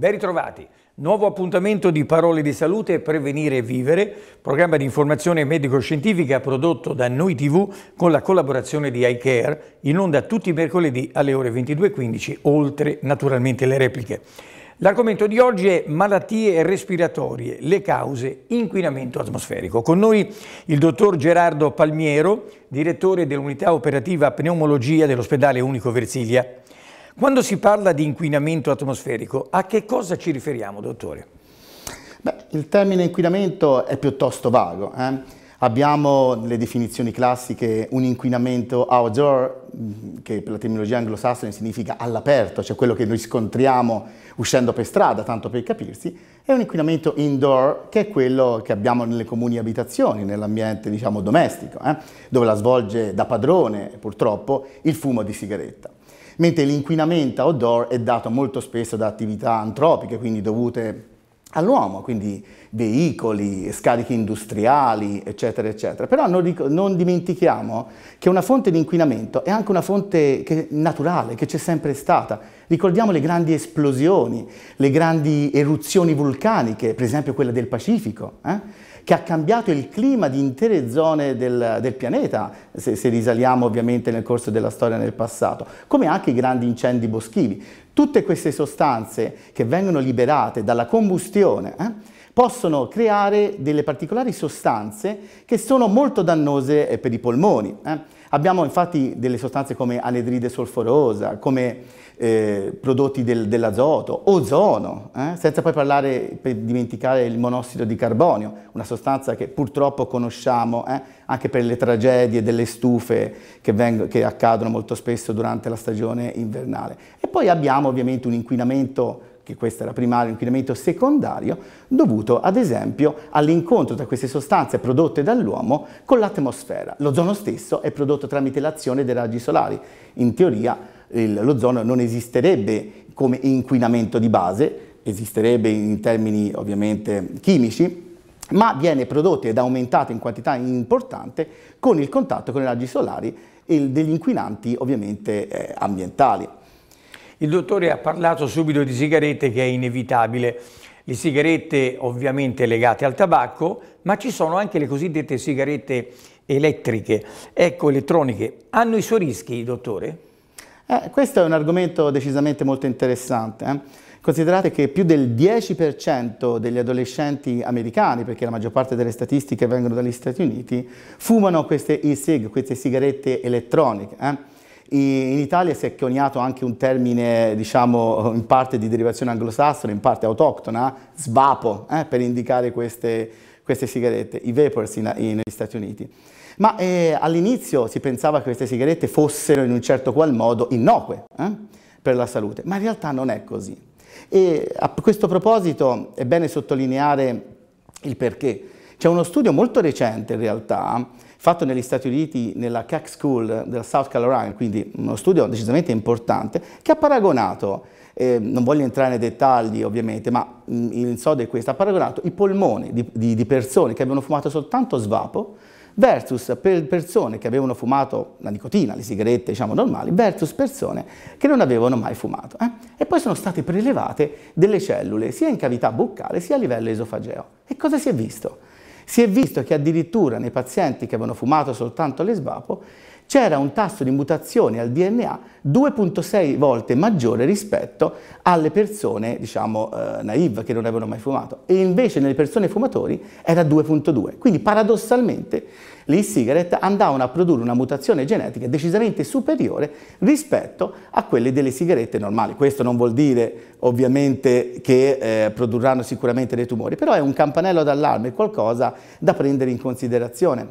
Ben ritrovati. Nuovo appuntamento di Parole di Salute Prevenire e Vivere, programma di informazione medico-scientifica prodotto da Noi TV con la collaborazione di iCare, in onda tutti i mercoledì alle ore 22.15, oltre naturalmente le repliche. L'argomento di oggi è malattie respiratorie, le cause, inquinamento atmosferico. Con noi il dottor Gerardo Palmiero, direttore dell'unità operativa pneumologia dell'ospedale Unico Versilia. Quando si parla di inquinamento atmosferico, a che cosa ci riferiamo, dottore? Beh, il termine inquinamento è piuttosto vago. Eh? Abbiamo le definizioni classiche, un inquinamento outdoor, mm, che per la terminologia anglosassone significa all'aperto, cioè quello che noi scontriamo uscendo per strada, tanto per capirsi, e un inquinamento indoor, che è quello che abbiamo nelle comuni abitazioni, nell'ambiente diciamo domestico, eh? dove la svolge da padrone, purtroppo, il fumo di sigaretta mentre l'inquinamento outdoor è dato molto spesso da attività antropiche, quindi dovute all'uomo, quindi veicoli, scarichi industriali, eccetera, eccetera. Però non, non dimentichiamo che una fonte di inquinamento è anche una fonte che, naturale, che c'è sempre stata. Ricordiamo le grandi esplosioni, le grandi eruzioni vulcaniche, per esempio quella del Pacifico, eh? che ha cambiato il clima di intere zone del, del pianeta, se, se risaliamo ovviamente nel corso della storia nel passato, come anche i grandi incendi boschivi. Tutte queste sostanze che vengono liberate dalla combustione eh, possono creare delle particolari sostanze che sono molto dannose eh, per i polmoni. Eh? Abbiamo infatti delle sostanze come anedride solforosa, come eh, prodotti del, dell'azoto, ozono, eh? senza poi parlare per dimenticare il monossido di carbonio, una sostanza che purtroppo conosciamo eh, anche per le tragedie delle stufe che, vengono, che accadono molto spesso durante la stagione invernale. E poi abbiamo ovviamente un inquinamento che questa è la inquinamento secondario, dovuto ad esempio all'incontro tra queste sostanze prodotte dall'uomo con l'atmosfera. L'ozono stesso è prodotto tramite l'azione dei raggi solari. In teoria l'ozono non esisterebbe come inquinamento di base, esisterebbe in termini ovviamente chimici, ma viene prodotto ed aumentato in quantità importante con il contatto con i raggi solari e degli inquinanti ovviamente eh, ambientali. Il dottore ha parlato subito di sigarette che è inevitabile. Le sigarette ovviamente legate al tabacco, ma ci sono anche le cosiddette sigarette elettriche, ecco elettroniche. Hanno i suoi rischi, dottore? Eh, questo è un argomento decisamente molto interessante. Eh? Considerate che più del 10% degli adolescenti americani, perché la maggior parte delle statistiche vengono dagli Stati Uniti, fumano queste e-sig, queste sigarette elettroniche. Eh? In Italia si è coniato anche un termine, diciamo, in parte di derivazione anglosassone, in parte autoctona, svapo, eh, per indicare queste, queste, sigarette, i vapors in, in, negli Stati Uniti. Ma eh, all'inizio si pensava che queste sigarette fossero in un certo qual modo innocue eh, per la salute, ma in realtà non è così. E a questo proposito è bene sottolineare il perché. C'è uno studio molto recente in realtà fatto negli Stati Uniti nella CAC School della South Carolina, quindi uno studio decisamente importante, che ha paragonato, eh, non voglio entrare nei dettagli ovviamente, ma mm, il sodo è questo, ha paragonato i polmoni di, di, di persone che avevano fumato soltanto svapo versus per persone che avevano fumato la nicotina, le sigarette diciamo normali, versus persone che non avevano mai fumato. Eh? E poi sono state prelevate delle cellule sia in cavità buccale sia a livello esofageo. E cosa si è visto? Si è visto che addirittura nei pazienti che avevano fumato soltanto le c'era un tasso di mutazioni al DNA 2.6 volte maggiore rispetto alle persone, diciamo, eh, naive che non avevano mai fumato, e invece nelle persone fumatori era 2.2. Quindi paradossalmente l'e-cigarette andavano a produrre una mutazione genetica decisamente superiore rispetto a quelle delle sigarette normali. Questo non vuol dire ovviamente che eh, produrranno sicuramente dei tumori, però è un campanello d'allarme, qualcosa da prendere in considerazione,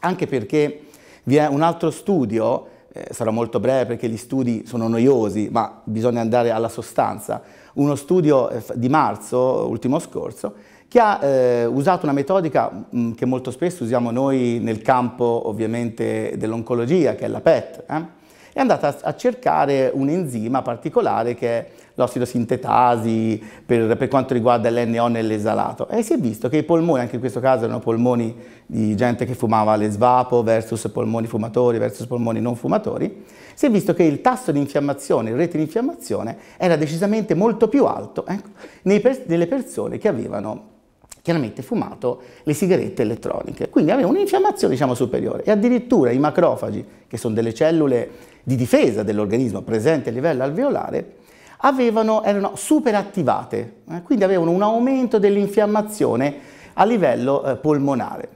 anche perché vi è un altro studio, eh, sarà molto breve perché gli studi sono noiosi, ma bisogna andare alla sostanza, uno studio eh, di marzo, ultimo scorso, che ha eh, usato una metodica mh, mm, che molto spesso usiamo noi nel campo ovviamente dell'oncologia, che è la PET. Eh? È andata a cercare un enzima particolare che è l'ossido sintetasi per, per quanto riguarda l'NO nell'esalato. E si è visto che i polmoni, anche in questo caso erano polmoni di gente che fumava le svapo versus polmoni fumatori versus polmoni non fumatori, si è visto che il tasso di infiammazione, il rete di infiammazione, era decisamente molto più alto eh, per, nelle persone che avevano chiaramente fumato le sigarette elettroniche. Quindi aveva un'infiammazione diciamo, superiore e addirittura i macrofagi, che sono delle cellule di difesa dell'organismo presenti a livello alveolare, avevano, erano superattivate, eh, quindi avevano un aumento dell'infiammazione a livello eh, polmonare.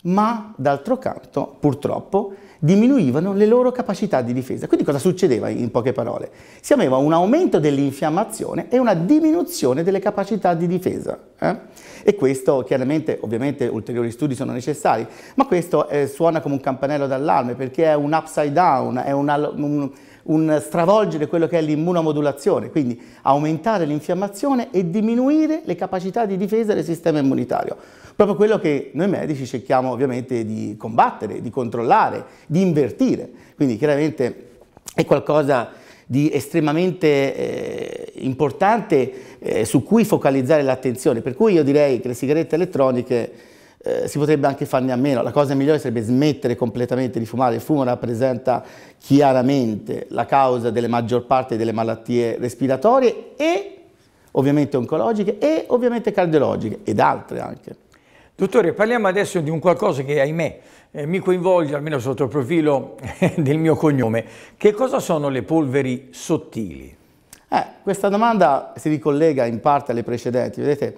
Ma d'altro canto, purtroppo, diminuivano le loro capacità di difesa. Quindi cosa succedeva in poche parole? Si aveva un aumento dell'infiammazione e una diminuzione delle capacità di difesa. Eh? E questo chiaramente, ovviamente ulteriori studi sono necessari, ma questo eh, suona come un campanello d'allarme perché è un upside down, è una, un, un stravolgere quello che è l'immunomodulazione, quindi aumentare l'infiammazione e diminuire le capacità di difesa del sistema immunitario. Proprio quello che noi medici cerchiamo ovviamente di combattere, di controllare, di invertire. Quindi chiaramente è qualcosa di estremamente eh, importante eh, su cui focalizzare l'attenzione, per cui io direi che le sigarette elettroniche eh, si potrebbe anche farne a meno. La cosa migliore sarebbe smettere completamente di fumare. Il fumo rappresenta chiaramente la causa della maggior parte delle malattie respiratorie e ovviamente oncologiche e ovviamente cardiologiche ed altre anche. Dottore, parliamo adesso di un qualcosa che, ahimè, eh, mi coinvolge almeno sotto il profilo del mio cognome. Che cosa sono le polveri sottili? Eh, questa domanda si ricollega in parte alle precedenti. Vedete,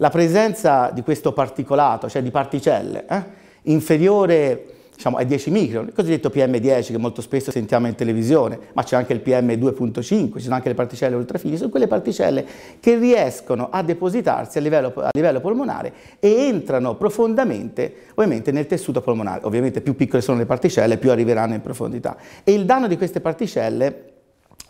la presenza di questo particolato, cioè di particelle, eh, inferiore diciamo, ai 10 micron, il cosiddetto PM10 che molto spesso sentiamo in televisione, ma c'è anche il PM2.5, ci sono anche le particelle ultrafini, sono quelle particelle che riescono a depositarsi a livello, a livello polmonare e entrano profondamente ovviamente nel tessuto polmonare. Ovviamente più piccole sono le particelle, più arriveranno in profondità. E il danno di queste particelle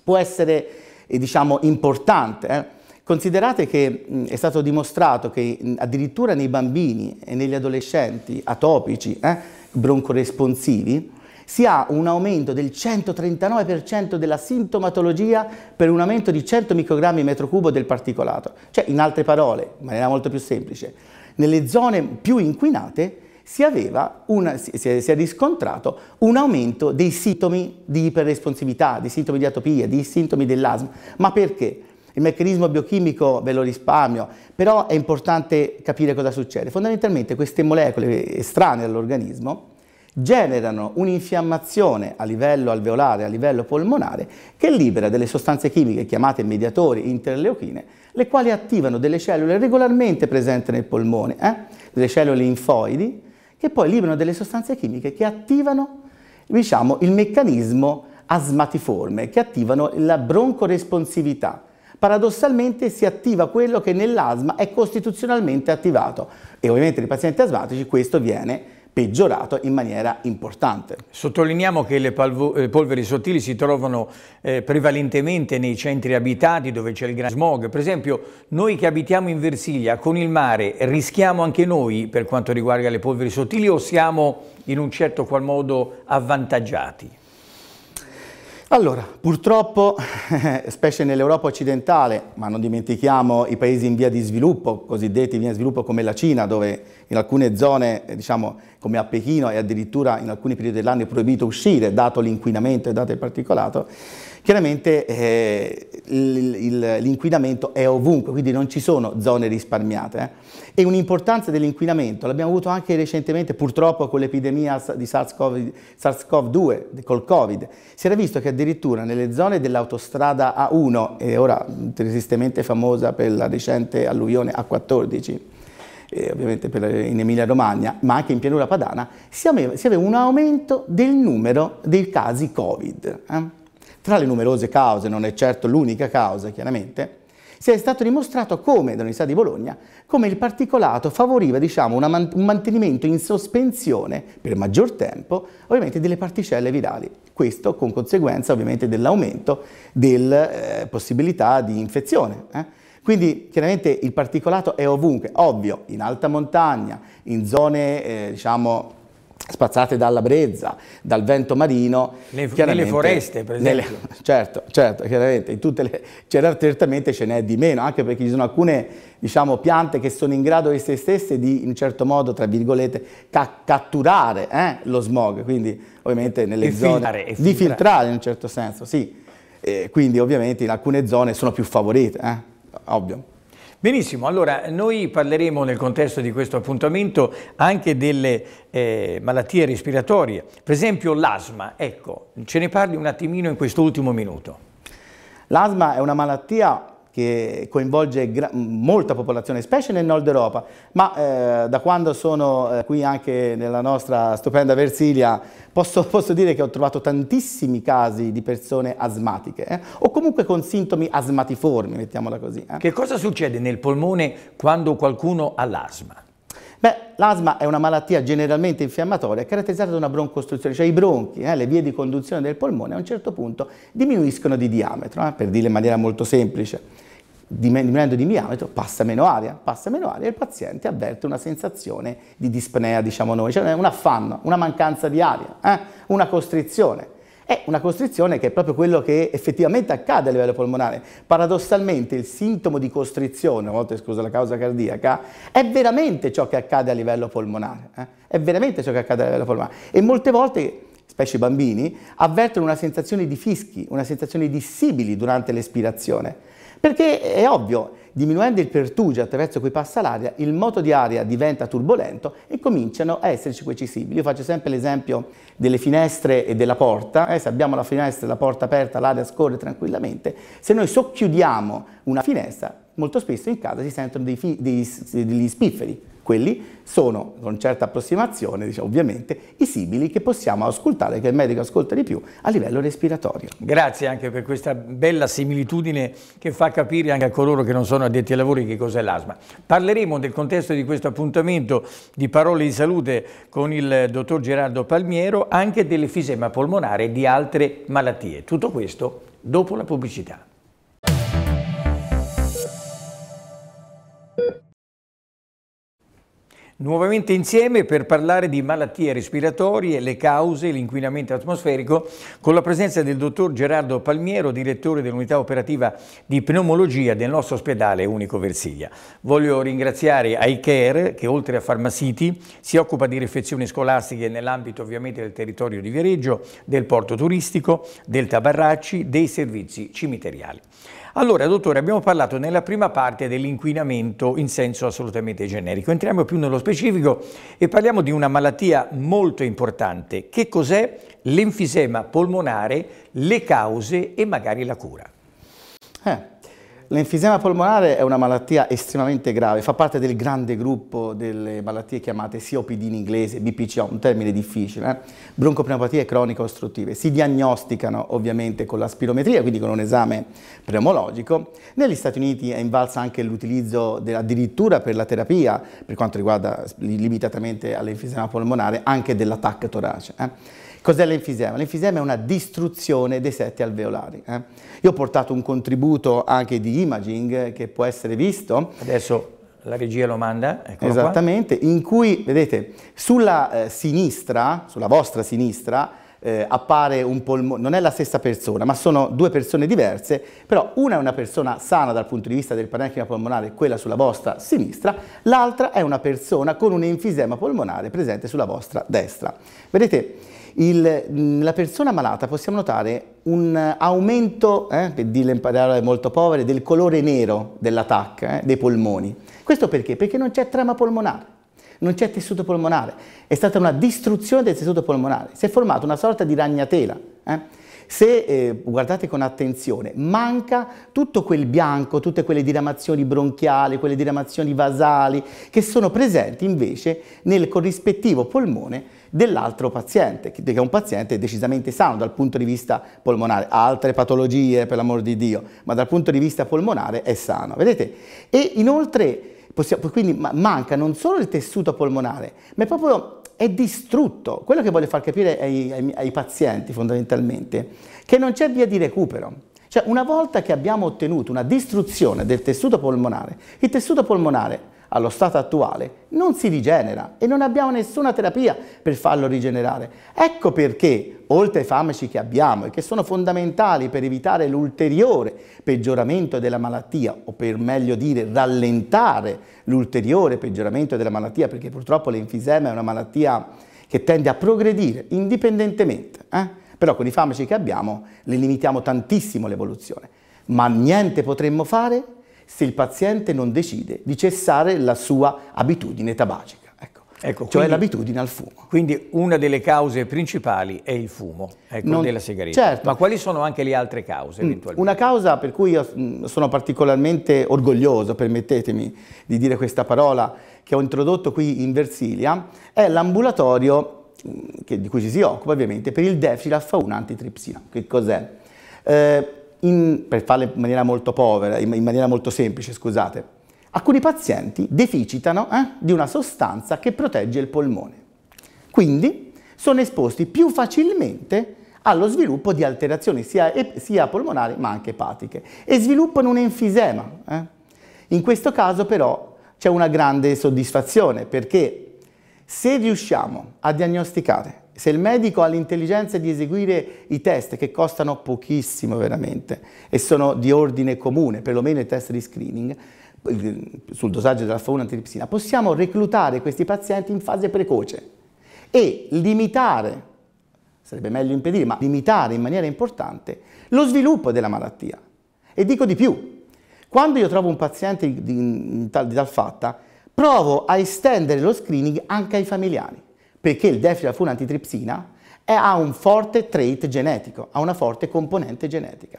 può essere, eh, diciamo, importante. Eh? Considerate che è stato dimostrato che addirittura nei bambini e negli adolescenti atopici, eh, broncoresponsivi, si ha un aumento del 139% della sintomatologia per un aumento di 100 microgrammi metro cubo del particolato. Cioè, in altre parole, in maniera molto più semplice, nelle zone più inquinate si, una, si, è, si, è, riscontrato un aumento dei sintomi di iperresponsività, di sintomi di atopia, di sintomi dell'asma. Ma perché? Il meccanismo biochimico ve lo risparmio, però è importante capire cosa succede. Fondamentalmente queste molecole estranee all'organismo generano un'infiammazione a livello alveolare, a livello polmonare, che libera delle sostanze chimiche chiamate mediatori interleuchine, le quali attivano delle cellule regolarmente presenti nel polmone, eh? delle cellule linfoidi, che poi liberano delle sostanze chimiche che attivano diciamo, il meccanismo asmatiforme, che attivano la broncoresponsività paradossalmente si attiva quello che nell'asma è costituzionalmente attivato e ovviamente nei pazienti asmatici questo viene peggiorato in maniera importante. Sottolineiamo che le, eh, polveri sottili si trovano eh, prevalentemente nei centri abitati dove c'è il gran smog. Per esempio, noi che abitiamo in Versiglia con il mare rischiamo anche noi per quanto riguarda le polveri sottili o siamo in un certo qual modo avvantaggiati? Allora, purtroppo, specie nell'Europa occidentale, ma non dimentichiamo i paesi in via di sviluppo, cosiddetti in via di sviluppo come la Cina, dove in alcune zone, eh, diciamo come a Pechino, e addirittura in alcuni periodi dell'anno è proibito uscire, dato l'inquinamento e dato il particolato, Chiaramente eh, l'inquinamento è ovunque, quindi non ci sono zone risparmiate. Eh. E un'importanza dell'inquinamento l'abbiamo avuto anche recentemente, purtroppo con l'epidemia di SARS-CoV-2, col Covid. Si era visto che addirittura nelle zone dell'autostrada A1, e ora tristemente famosa per la recente alluvione A14, eh, ovviamente in Emilia Romagna, ma anche in pianura padana, si aveva, si aveva un aumento del numero dei casi Covid. Eh. Tra le numerose cause, non è certo l'unica causa chiaramente, si è stato dimostrato come dall'Università di Bologna, come il particolato favoriva diciamo, man un mantenimento in sospensione per maggior tempo ovviamente delle particelle virali. Questo con conseguenza ovviamente dell'aumento della eh, possibilità di infezione. Eh? Quindi chiaramente il particolato è ovunque, ovvio, in alta montagna, in zone eh, diciamo, spazzate dalla brezza, dal vento marino. Le, nelle foreste, per esempio. Nelle, certo, certo, chiaramente, le, cioè, certamente ce n'è di meno, anche perché ci sono alcune diciamo, piante che sono in grado esse stesse di, in certo modo, tra virgolette, ca catturare eh, lo smog, quindi ovviamente nelle e zone... Filtrare, di filtrare. filtrare in un certo senso, sì. E quindi ovviamente in alcune zone sono più favorite, eh, ovvio. Benissimo, allora noi parleremo nel contesto di questo appuntamento anche delle eh, malattie respiratorie, per esempio l'asma, ecco, ce ne parli un attimino in questo ultimo minuto. L'asma è una malattia che coinvolge molta popolazione, specie nel nord Europa, ma eh, da quando sono eh, qui anche nella nostra stupenda Versilia posso, posso, dire che ho trovato tantissimi casi di persone asmatiche eh? o comunque con sintomi asmatiformi, mettiamola così. Eh. Che cosa succede nel polmone quando qualcuno ha l'asma? Beh, l'asma è una malattia generalmente infiammatoria caratterizzata da una broncostruzione, cioè i bronchi, eh, le vie di conduzione del polmone a un certo punto diminuiscono di diametro, eh, per dirlo in maniera molto semplice. Diminuendo di diametro passa meno aria, passa meno aria e il paziente avverte una sensazione di dispnea, diciamo noi, cioè un affanno, una mancanza di aria, eh, una costrizione è una costrizione che è proprio quello che effettivamente accade a livello polmonare. Paradossalmente il sintomo di costrizione, a volte esclusa la causa cardiaca, è veramente ciò che accade a livello polmonare. Eh? È veramente ciò che accade a livello polmonare. E molte volte specie i bambini, avvertono una sensazione di fischi, una sensazione di sibili durante l'espirazione. Perché è ovvio, diminuendo il pertugio attraverso cui passa l'aria, il moto di aria diventa turbolento e cominciano a esserci quei cissibili. Io faccio sempre l'esempio delle finestre e della porta. Eh, se abbiamo la finestra e la porta aperta, l'aria scorre tranquillamente. Se noi socchiudiamo una finestra, molto spesso in casa si sentono dei degli spifferi quelli sono, con certa approssimazione, diciamo, ovviamente, i sibili che possiamo ascoltare, che il medico ascolta di più a livello respiratorio. Grazie anche per questa bella similitudine che fa capire anche a coloro che non sono addetti ai lavori che cos'è l'asma. Parleremo del contesto di questo appuntamento di Parole di Salute con il dottor Gerardo Palmiero, anche dell'efisema polmonare e di altre malattie. Tutto questo dopo la pubblicità. Nuovamente insieme per parlare di malattie respiratorie, le cause, l'inquinamento atmosferico, con la presenza del dottor Gerardo Palmiero, direttore dell'unità operativa di pneumologia del nostro ospedale Unico Versiglia. Voglio ringraziare iCare che oltre a Pharmacity si occupa di refezioni scolastiche nell'ambito ovviamente del territorio di Viareggio, del porto turistico, del tabarracci, dei servizi cimiteriali. Allora, dottore, abbiamo parlato nella prima parte dell'inquinamento in senso assolutamente generico. Entriamo più nello specifico e parliamo di una malattia molto importante. Che cos'è l'enfisema polmonare, le cause e magari la cura? Eh, L'enfisema polmonare è una malattia estremamente grave, fa parte del grande gruppo delle malattie chiamate COPD in inglese, BPCO, un termine difficile, eh? broncopneumopatie croniche ostruttive. Si diagnosticano ovviamente con la spirometria, quindi con un esame pneumologico. Negli Stati Uniti è invalsa anche l'utilizzo addirittura per la terapia, per quanto riguarda limitatamente all'enfisema polmonare, anche dell'attacco torace. Eh? Cos'è l'enfisema? L'enfisema è una distruzione dei setti alveolari. Eh? Io ho portato un contributo anche di imaging che può essere visto. Adesso la regia lo manda. Esattamente, qua. in cui, vedete, sulla eh, sinistra, sulla vostra sinistra, eh, appare un polmone, non è la stessa persona, ma sono due persone diverse, però una è una persona sana dal punto di vista del parenchima polmonare, quella sulla vostra sinistra, l'altra è una persona con un enfisema polmonare presente sulla vostra destra. Vedete, il, mm, la persona malata possiamo notare un aumento, eh, per dirle in parole molto povere, del colore nero dell'attacco eh, dei polmoni. Questo perché? Perché non c'è trama polmonare non c'è tessuto polmonare, è stata una distruzione del tessuto polmonare, si è formata una sorta di ragnatela. Eh? Se eh, guardate con attenzione, manca tutto quel bianco, tutte quelle diramazioni bronchiali, quelle diramazioni vasali che sono presenti invece nel corrispettivo polmone dell'altro paziente, che è un paziente decisamente sano dal punto di vista polmonare, ha altre patologie per l'amor di Dio, ma dal punto di vista polmonare è sano, vedete? E inoltre possiamo, quindi manca non solo il tessuto polmonare, ma è proprio è distrutto. Quello che voglio far capire ai, ai, ai pazienti fondamentalmente che non c'è via di recupero. Cioè, una volta che abbiamo ottenuto una distruzione del tessuto polmonare, il tessuto polmonare allo stato attuale non si rigenera e non abbiamo nessuna terapia per farlo rigenerare. Ecco perché, oltre ai farmaci che abbiamo e che sono fondamentali per evitare l'ulteriore peggioramento della malattia, o per meglio dire rallentare l'ulteriore peggioramento della malattia, perché purtroppo l'enfisema è una malattia che tende a progredire indipendentemente, eh? però con i farmaci che abbiamo le limitiamo tantissimo l'evoluzione. Ma niente potremmo fare se il paziente non decide di cessare la sua abitudine tabagica. Ecco. Ecco, cioè l'abitudine al fumo. Quindi una delle cause principali è il fumo ecco, non, della sigaretta. Certo. Ma quali sono anche le altre cause mm, eventualmente? Una causa per cui io mm, sono particolarmente orgoglioso, permettetemi di dire questa parola, che ho introdotto qui in Versilia, è l'ambulatorio mm, di cui ci si occupa ovviamente per il deficit alfa-1 antitripsina. Che cos'è? Eh, in, per farle in maniera molto povera, in, in maniera molto semplice, scusate, alcuni pazienti deficitano eh, di una sostanza che protegge il polmone. Quindi sono esposti più facilmente allo sviluppo di alterazioni sia, sia polmonari ma anche epatiche e sviluppano un enfisema. Eh. In questo caso però c'è una grande soddisfazione perché se riusciamo a diagnosticare se il medico ha l'intelligenza di eseguire i test che costano pochissimo veramente e sono di ordine comune, perlomeno i test di screening, sul dosaggio dell'alfa 1 antitripsina, possiamo reclutare questi pazienti in fase precoce e limitare, sarebbe meglio impedire, ma limitare in maniera importante lo sviluppo della malattia. E dico di più, quando io trovo un paziente di tal fatta, provo a estendere lo screening anche ai familiari perché il defilafuranitripsina ha un forte trait genetico, ha una forte componente genetica.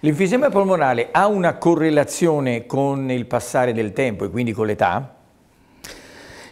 L'infisema polmonare ha una correlazione con il passare del tempo e quindi con l'età?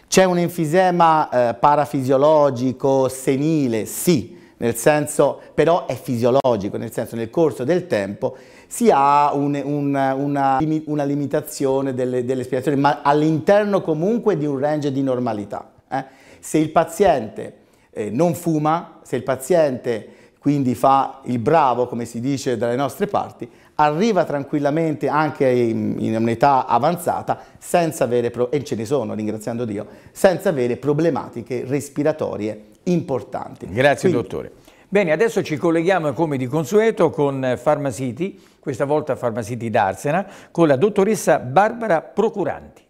C'è un enfisema eh, parafisiologico senile, sì, nel senso, però è fisiologico, nel senso nel corso del tempo si ha un, un, una, una, limitazione delle, delle spiegazioni, ma all'interno comunque di un range di normalità. Eh? Se il paziente eh, non fuma, se il paziente quindi fa il bravo, come si dice dalle nostre parti, arriva tranquillamente anche in, in un'età avanzata senza avere, e ce ne sono ringraziando Dio, senza avere problematiche respiratorie importanti. Grazie quindi, dottore. Bene, adesso ci colleghiamo come di consueto con Pharmacity, questa volta Pharmacity d'Arsena, con la dottoressa Barbara Procuranti.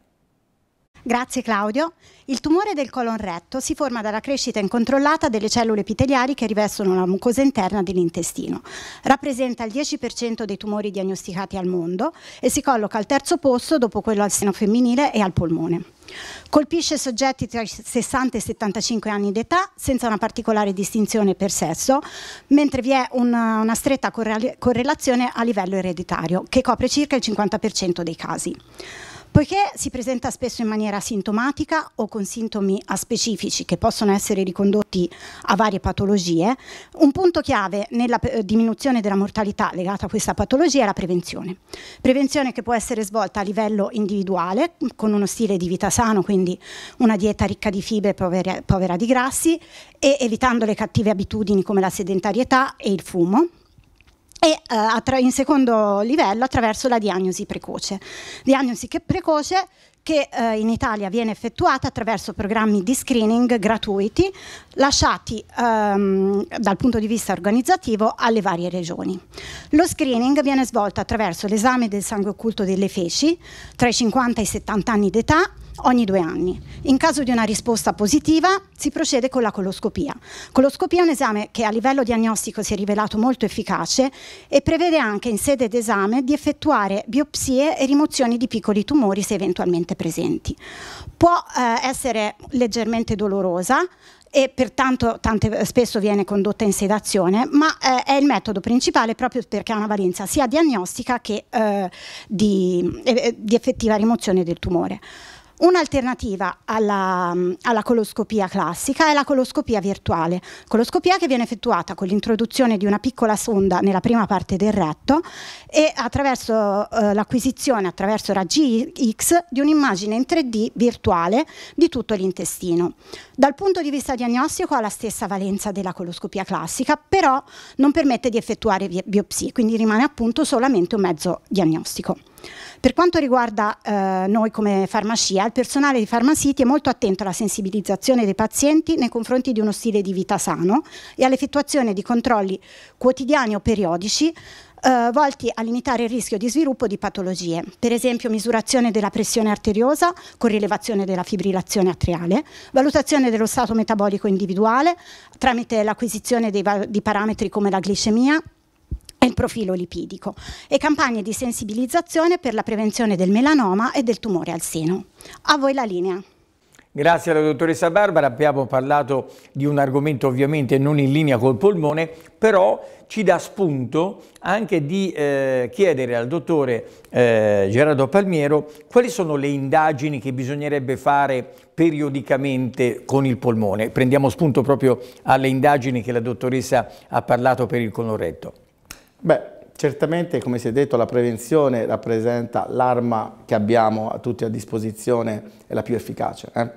Grazie Claudio. Il tumore del colon retto si forma dalla crescita incontrollata delle cellule epiteliali che rivestono la mucosa interna dell'intestino. Rappresenta il 10% dei tumori diagnosticati al mondo e si colloca al terzo posto dopo quello al seno femminile e al polmone. Colpisce soggetti tra i 60 e i 75 anni d'età senza una particolare distinzione per sesso, mentre vi è una, una stretta correlazione a livello ereditario che copre circa il 50% dei casi. Poiché si presenta spesso in maniera sintomatica o con sintomi aspecifici che possono essere ricondotti a varie patologie, un punto chiave nella eh, diminuzione della mortalità legata a questa patologia è la prevenzione. Prevenzione che può essere svolta a livello individuale, con uno stile di vita sano, quindi una dieta ricca di fibre povera, povera di grassi e evitando le cattive abitudini come la sedentarietà e il fumo e uh, in secondo livello attraverso la diagnosi precoce. Diagnosi che precoce che uh, in Italia viene effettuata attraverso programmi di screening gratuiti lasciati um, dal punto di vista organizzativo alle varie regioni. Lo screening viene svolto attraverso l'esame del sangue occulto delle feci tra i 50 e i 70 anni d'età ogni due anni. In caso di una risposta positiva si procede con la coloscopia. Coloscopia è un esame che a livello diagnostico si è rivelato molto efficace e prevede anche in sede d'esame di effettuare biopsie e rimozioni di piccoli tumori se eventualmente presenti. Può eh, essere leggermente dolorosa, e pertanto tante, eh, spesso viene condotta in sedazione, ma eh, è il metodo principale proprio perché ha una valenza sia diagnostica che eh, di, eh, di effettiva rimozione del tumore. Un'alternativa alla, alla, coloscopia classica è la coloscopia virtuale, coloscopia che viene effettuata con l'introduzione di una piccola sonda nella prima parte del retto e attraverso eh, l'acquisizione attraverso raggi X di un'immagine in 3D virtuale di tutto l'intestino. Dal punto di vista diagnostico ha la stessa valenza della coloscopia classica, però non permette di effettuare biopsie, quindi rimane appunto solamente un mezzo diagnostico. Per quanto riguarda eh, noi come farmacia, il personale di farmaciti è molto attento alla sensibilizzazione dei pazienti nei confronti di uno stile di vita sano e all'effettuazione di controlli quotidiani o periodici eh, volti a limitare il rischio di sviluppo di patologie, per esempio misurazione della pressione arteriosa con rilevazione della fibrillazione atriale, valutazione dello stato metabolico individuale tramite l'acquisizione di parametri come la glicemia, e il profilo lipidico e campagne di sensibilizzazione per la prevenzione del melanoma e del tumore al seno. A voi la linea. Grazie alla dottoressa Barbara, abbiamo parlato di un argomento ovviamente non in linea col polmone, però ci dà spunto anche di eh, chiedere al dottore eh, Gerardo Palmiero quali sono le indagini che bisognerebbe fare periodicamente con il polmone. Prendiamo spunto proprio alle indagini che la dottoressa ha parlato per il coloretto. Beh, certamente come si è detto la prevenzione rappresenta l'arma che abbiamo tutti a disposizione e la più efficace. Eh?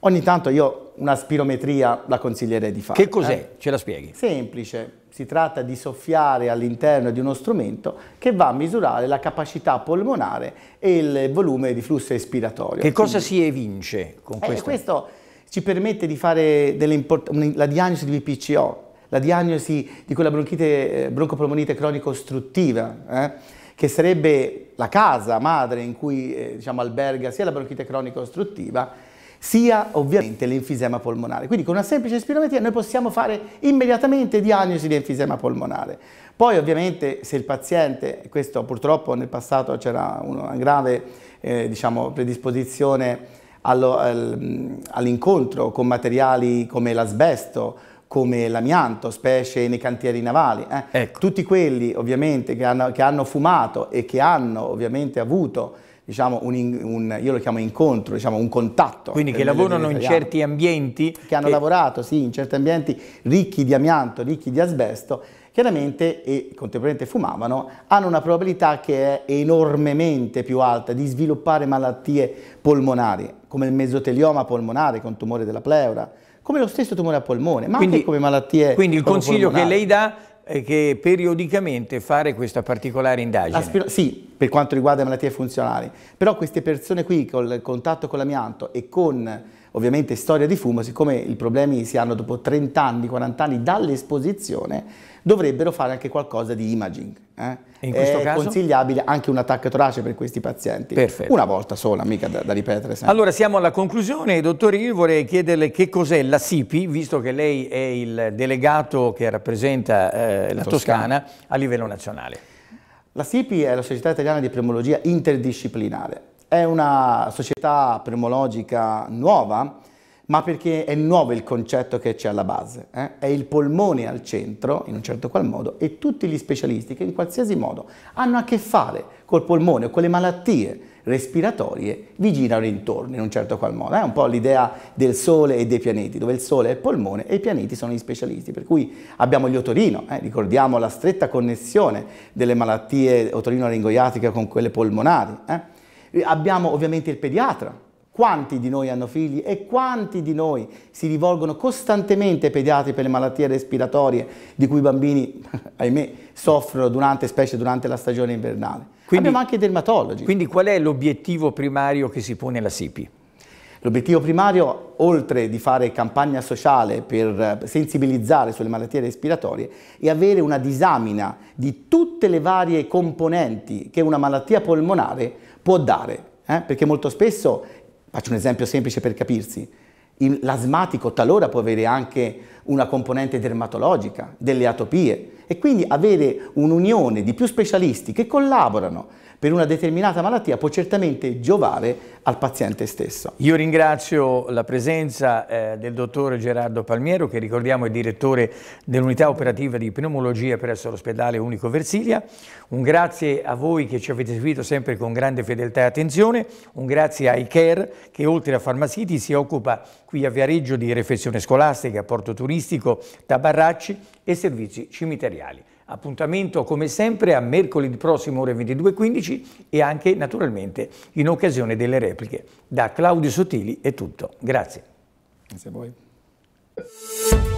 Ogni tanto io una spirometria la consiglierei di fare. Che cos'è? Eh? Ce la spieghi? Semplice, si tratta di soffiare all'interno di uno strumento che va a misurare la capacità polmonare e il volume di flusso espiratorio. Che cosa Quindi, si evince con eh, questo? Eh, questo ci permette di fare la diagnosi di VPCO, la diagnosi di quella bronchite, eh, broncopolmonite cronico-ostruttiva, eh, che sarebbe la casa madre in cui eh, diciamo, alberga sia la bronchite cronico-ostruttiva, sia ovviamente l'enfisema polmonare. Quindi con una semplice spirometria noi possiamo fare immediatamente diagnosi di enfisema polmonare. Poi ovviamente se il paziente, questo purtroppo nel passato c'era una grave eh, diciamo, predisposizione all'incontro con materiali come l'asbesto come l'amianto, specie nei cantieri navali. Eh. Ecco. Tutti quelli ovviamente che hanno, che hanno, fumato e che hanno ovviamente avuto diciamo, un, un, io lo chiamo incontro, diciamo, un contatto. Quindi eh, che lavorano in certi ambienti. Che, che hanno lavorato, sì, in certi ambienti ricchi di amianto, ricchi di asbesto, chiaramente e contemporaneamente fumavano, hanno una probabilità che è enormemente più alta di sviluppare malattie polmonari, come il mesotelioma polmonare con tumore della pleura, come lo stesso tumore a polmone, ma quindi, anche come malattie Quindi il consiglio che lei dà è che periodicamente fare questa particolare indagine. Aspiro sì, per quanto riguarda le malattie funzionali, però queste persone qui col contatto con l'amianto e con ovviamente storia di fumo, siccome i problemi si hanno dopo 30 anni, 40 anni dall'esposizione, dovrebbero fare anche qualcosa di imaging. Eh? In questo è caso? consigliabile anche un attacco torace per questi pazienti. Perfetto. Una volta sola, mica da, da ripetere sempre. Allora siamo alla conclusione. Dottore, io vorrei chiederle che cos'è la SIPI, visto che lei è il delegato che rappresenta eh, la Toscana. Toscana a livello nazionale. La SIPI è la Società Italiana di Premologia Interdisciplinare. È una società premologica nuova ma perché è nuovo il concetto che c'è alla base. Eh? È il polmone al centro, in un certo qual modo, e tutti gli specialisti che in qualsiasi modo hanno a che fare col polmone o con le malattie respiratorie vi girano intorno in un certo qual modo. È un po' l'idea del Sole e dei pianeti, dove il Sole è il polmone e i pianeti sono gli specialisti. Per cui abbiamo gli otorino, eh? ricordiamo la stretta connessione delle malattie otorino-ringoiatiche con quelle polmonari. Eh? Abbiamo ovviamente il pediatra, quanti di noi hanno figli e quanti di noi si rivolgono costantemente ai pediatri per le malattie respiratorie di cui i bambini, ahimè, soffrono durante, specie durante la stagione invernale. Quindi, Abbiamo anche i dermatologi. Quindi qual è l'obiettivo primario che si pone la SIPI? L'obiettivo primario, oltre di fare campagna sociale per eh, sensibilizzare sulle malattie respiratorie, è avere una disamina di tutte le varie componenti che una malattia polmonare può dare. Eh? Perché molto spesso Faccio un esempio semplice per capirsi. L'asmatico talora può avere anche una componente dermatologica, delle atopie e quindi avere un'unione di più specialisti che collaborano per una determinata malattia può certamente giovare al paziente stesso. Io ringrazio la presenza eh, del dottor Gerardo Palmiero che ricordiamo è direttore dell'unità operativa di pneumologia presso l'ospedale Unico Versilia, un grazie a voi che ci avete seguito sempre con grande fedeltà e attenzione, un grazie ai CARE, che oltre a Farmaciti si occupa qui a Viareggio di refezione scolastica, porto turistico, tabarracci e servizi cimiteriali. Appuntamento come sempre a mercoledì prossimo ore 22.15 e anche naturalmente in occasione delle repliche. Da Claudio Sottili è tutto. Grazie. Grazie a voi.